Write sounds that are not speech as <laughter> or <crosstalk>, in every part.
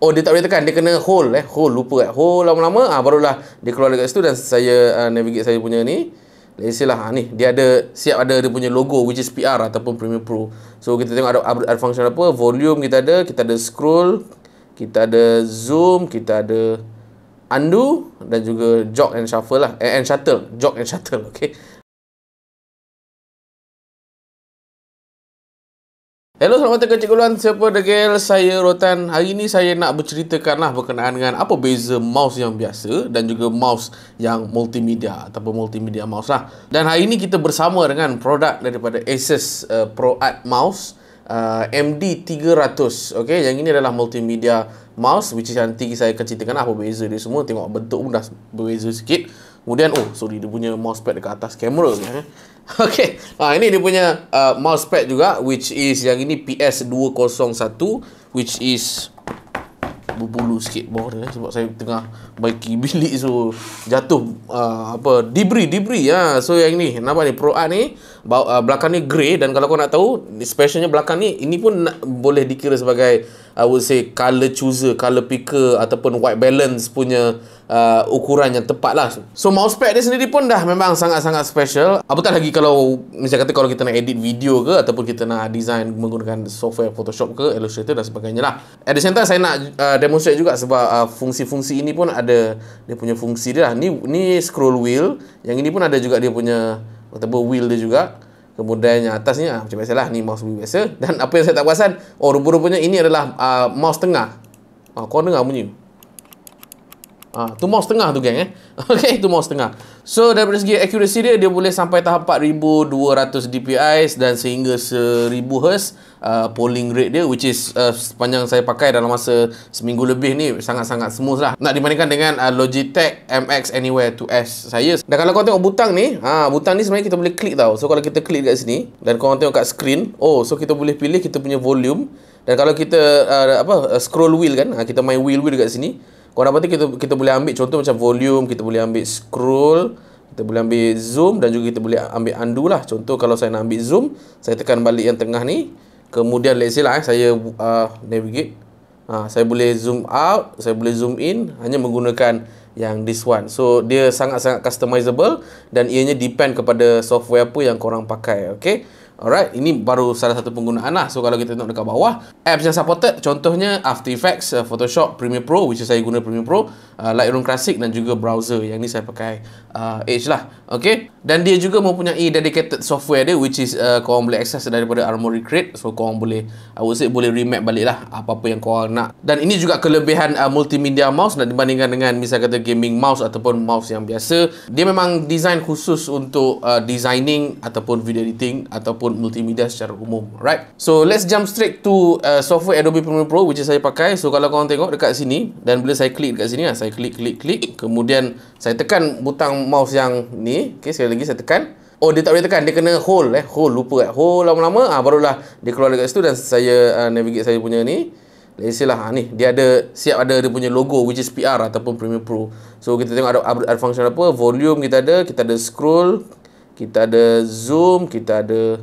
Oh dia tak boleh tekan dia kena hold eh hold lupa kan, hold lama-lama ah barulah dia keluar dekat situ dan saya uh, navigate saya punya ni let's see lah ah, ni dia ada siap ada dia punya logo which is PR ataupun Premiere Pro so kita tengok ada, ada function apa volume kita ada kita ada scroll kita ada zoom kita ada undo dan juga jog and shuffle lah eh, and shuttle jog and shuttle <laughs> okay. Hello, selamat datang ke Cikgu Luan. Siapa degil? Saya Rotan. Hari ini saya nak berceritakanlah berkenaan dengan apa beza mouse yang biasa dan juga mouse yang multimedia ataupun multimedia mouse lah. Dan hari ini kita bersama dengan produk daripada Asus uh, ProArt Mouse uh, MD300 okay? yang ini adalah multimedia mouse which is nanti saya akan ceritakan apa lah, beza dia semua tengok bentuk pun dah berbeza sikit kemudian oh sorry dia punya mousepad dekat atas kamera eh. <laughs> okey ha ah, ini dia punya uh, mousepad juga which is yang ini PS201 which is berbulu sikit bawah dia eh, sebab saya tengah baiki bilik so jatuh uh, apa debris debris ya ha. so yang ni nampak ni Pro A ni bawa, uh, belakang ni grey dan kalau kau nak tahu specialnya belakang ni ini pun nak, boleh dikira sebagai I would say color chooser, color picker ataupun white balance punya uh, ukuran yang tepat lah. So mousepad dia sendiri pun dah memang sangat-sangat special. Apa tak lagi kalau misalnya kata kalau kita nak edit video ke ataupun kita nak design menggunakan software Photoshop ke Illustrator dan sebagainya lah. At the same saya nak uh, demonstrate juga sebab uh, fungsi-fungsi uh, ini pun ada dia punya fungsi dia lah. Ni, ni scroll wheel. Yang ini pun ada juga dia punya ataupun wheel dia juga. Kemudian yang atasnya ah, macam biasalah ni mouse bunyi biasa dan apa yang saya tak perasan oh rupa-rupanya ini adalah uh, mouse tengah. Ah corner bunyi. Ah, uh, tu mouse tengah tu geng eh. <laughs> Okey, tu mouse tengah. So daripada segi accuracy dia dia boleh sampai tahap 4200 DPI dan sehingga 1000 Hz uh, polling rate dia which is uh, sepanjang saya pakai dalam masa seminggu lebih ni sangat-sangat smooth lah nak dibandingkan dengan uh, Logitech MX Anywhere 2S saya dan kalau kau tengok butang ni ha, butang ni sebenarnya kita boleh klik tau so kalau kita klik kat sini dan kau tengok kat screen oh so kita boleh pilih kita punya volume dan kalau kita uh, apa uh, scroll wheel kan ha, kita main wheel wheel dekat sini nak patut kita kita boleh ambil contoh macam volume, kita boleh ambil scroll, kita boleh ambil zoom dan juga kita boleh ambil undo lah. Contoh kalau saya nak ambil zoom, saya tekan balik yang tengah ni. Kemudian let's say lah eh, saya uh, navigate. Ha, saya boleh zoom out, saya boleh zoom in hanya menggunakan yang this one. So dia sangat-sangat customizable dan ianya depend kepada software apa yang korang pakai. Okay. Alright, ini baru salah satu penggunaan lah. So, kalau kita tengok dekat bawah, apps yang supported, contohnya After Effects, uh, Photoshop, Premiere Pro, which is saya guna Premiere Pro, uh, Lightroom Classic dan juga Browser. Yang ni saya pakai uh, Edge lah. Okay, dan dia juga mempunyai dedicated software dia, which is uh, korang boleh access daripada Armory Create. So, korang boleh, I would say, boleh remap balik lah apa-apa yang korang nak. Dan ini juga kelebihan uh, multimedia mouse nak dibandingkan dengan misalnya kata gaming mouse ataupun mouse yang biasa. Dia memang design khusus untuk uh, designing ataupun video editing ataupun ataupun multimedia secara umum right so let's jump straight to uh, software Adobe Premiere Pro which is saya pakai so kalau korang tengok dekat sini dan bila saya klik dekat sini lah, saya klik klik klik kemudian saya tekan butang mouse yang ni okay, sekali lagi saya tekan Oh dia tak boleh tekan dia kena hold eh hold lupa eh hold lama-lama ah barulah dia keluar dekat situ dan saya uh, navigate saya punya ni Let's see lah ah, ni dia ada siap ada dia punya logo which is PR ataupun Premiere Pro. So kita tengok ada, ada function apa? Volume kita ada, kita ada scroll, kita ada zoom, kita ada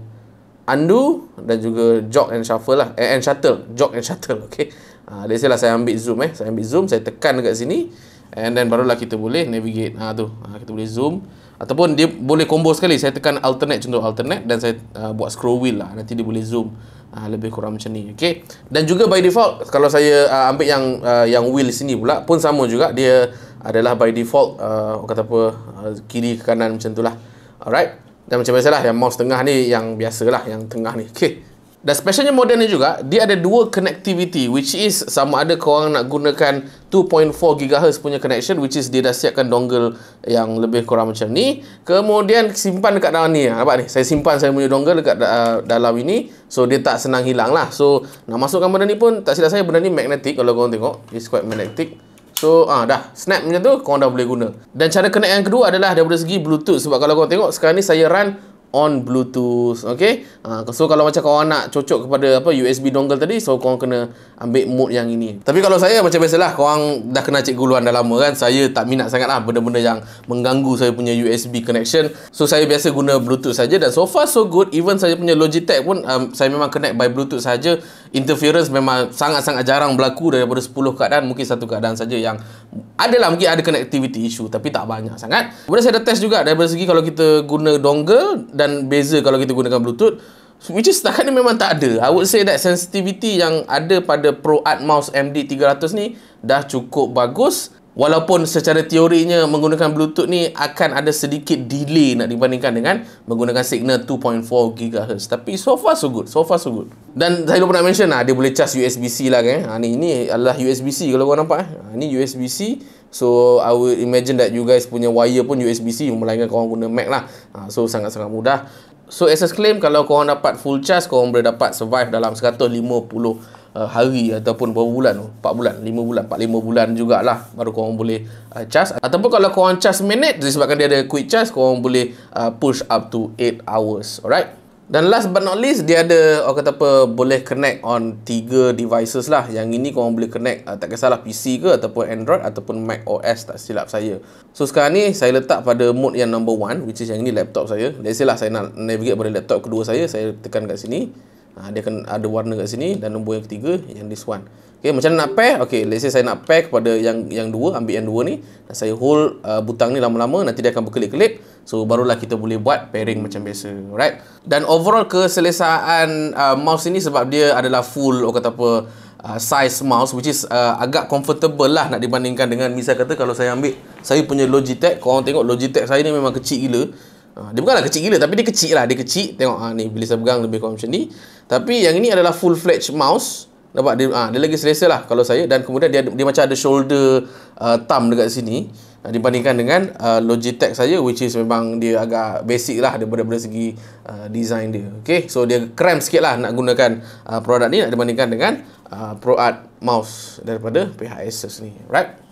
undo dan juga jog and shuffle lah eh, and shuttle jog and shuttle okey ha uh, let's say lah saya ambil zoom eh saya ambil zoom saya tekan dekat sini and then barulah kita boleh navigate ha tu ha, kita boleh zoom ataupun dia boleh combo sekali saya tekan alternate contoh alternate dan saya uh, buat scroll wheel lah nanti dia boleh zoom uh, lebih kurang macam ni okey dan juga by default kalau saya uh, ambil yang uh, yang wheel sini pula pun sama juga dia adalah by default uh, kata apa uh, kiri ke kanan macam itulah alright dan macam biasalah yang mouse tengah ni yang biasalah yang tengah ni. Okey. Dan specialnya model ni juga dia ada dua connectivity which is sama ada korang nak gunakan 2.4 GHz punya connection which is dia dah siapkan dongle yang lebih kurang macam ni. Kemudian simpan dekat dalam ni. Ah, nampak ni? Saya simpan saya punya dongle dekat uh, dalam ini. So dia tak senang hilang lah. So nak masukkan benda ni pun tak silap saya benda ni magnetic kalau korang tengok. It's quite magnetic. So ah dah snap macam tu korang dah boleh guna. Dan cara connect yang kedua adalah daripada segi bluetooth sebab kalau korang tengok sekarang ni saya run on bluetooth okay? Ah so kalau macam korang nak cocok kepada apa USB dongle tadi so korang kena ambil mode yang ini. Tapi kalau saya macam biasalah korang dah kena cikgu luan dah lama kan saya tak minat sangat sangatlah benda-benda yang mengganggu saya punya USB connection. So saya biasa guna bluetooth saja dan so far so good even saya punya Logitech pun um, saya memang connect by bluetooth saja interference memang sangat-sangat jarang berlaku daripada 10 keadaan mungkin satu keadaan saja yang adalah mungkin ada connectivity issue tapi tak banyak sangat kemudian saya ada test juga daripada segi kalau kita guna dongle dan beza kalau kita gunakan bluetooth which is setakat ni memang tak ada I would say that sensitivity yang ada pada Pro Art Mouse MD300 ni dah cukup bagus walaupun secara teorinya menggunakan bluetooth ni akan ada sedikit delay nak dibandingkan dengan menggunakan signal 2.4 GHz tapi so far so good so far so good dan saya lupa nak mention lah dia boleh charge USB-C lah kan ha, ni, ni adalah USB-C kalau korang nampak eh. ha, ni USB-C so I would imagine that you guys punya wire pun USB-C melainkan korang guna Mac lah ha, so sangat-sangat mudah so as claim kalau korang dapat full charge korang boleh dapat survive dalam 150 uh, hari ataupun berapa bulan tu 4 bulan 5 bulan 4 5 bulan jugalah baru kau orang boleh uh, charge ataupun kalau kau orang charge minute disebabkan dia ada quick charge kau orang boleh uh, push up to 8 hours alright dan last but not least dia ada orang kata apa boleh connect on 3 devices lah yang ini kau orang boleh connect uh, tak kisahlah PC ke ataupun Android ataupun Mac OS tak silap saya so sekarang ni saya letak pada mode yang number 1 which is yang ini laptop saya let's say lah saya nak navigate pada laptop kedua saya saya tekan kat sini ha, dia akan ada warna kat sini dan nombor yang ketiga yang this one Okay macam nak pair okay let's say saya nak pair kepada yang yang dua ambil yang dua ni dan saya hold uh, butang ni lama-lama nanti dia akan berkelip-kelip so barulah kita boleh buat pairing macam biasa alright dan overall keselesaan uh, mouse ini sebab dia adalah full atau kata apa Uh, size mouse which is uh, agak comfortable lah nak dibandingkan dengan misal kata kalau saya ambil saya punya Logitech korang tengok Logitech saya ni memang kecil gila Ha, dia bukanlah kecil gila tapi dia kecil lah. Dia kecil. Tengok ha, ni bila saya pegang lebih kurang macam ni. Tapi yang ini adalah full fledged mouse. Nampak dia, ha, dia lagi selesa lah kalau saya. Dan kemudian dia, dia macam ada shoulder uh, thumb dekat sini. Uh, dibandingkan dengan uh, Logitech saya which is memang dia agak basic lah daripada, daripada segi uh, design dia. Okay. So dia cramp sikit lah nak gunakan uh, produk ni nak dibandingkan dengan uh, ProArt mouse daripada PHS ni. Right?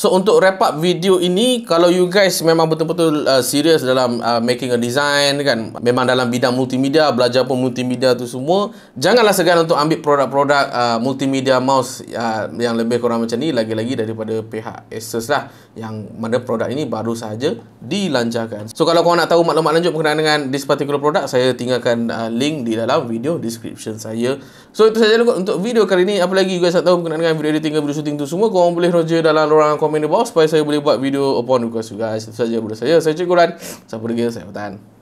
So untuk wrap up video ini kalau you guys memang betul-betul uh, serious dalam uh, making a design kan memang dalam bidang multimedia belajar pun multimedia tu semua janganlah segan untuk ambil produk-produk uh, multimedia mouse uh, yang lebih kurang macam ni lagi-lagi daripada pihak Asus lah yang mana produk ini baru sahaja dilancarkan. So kalau kau nak tahu maklumat lanjut berkenaan dengan this particular product saya tinggalkan uh, link di dalam video description saya. So itu saja untuk video kali ini apa lagi you guys nak tahu berkenaan dengan video editing ke video shooting tu semua kau boleh roja dalam ruangan komen komen di bawah supaya saya boleh buat video upon request you guys. Itu saja daripada saya. Saya Cik Sampai lagi. Saya Matan.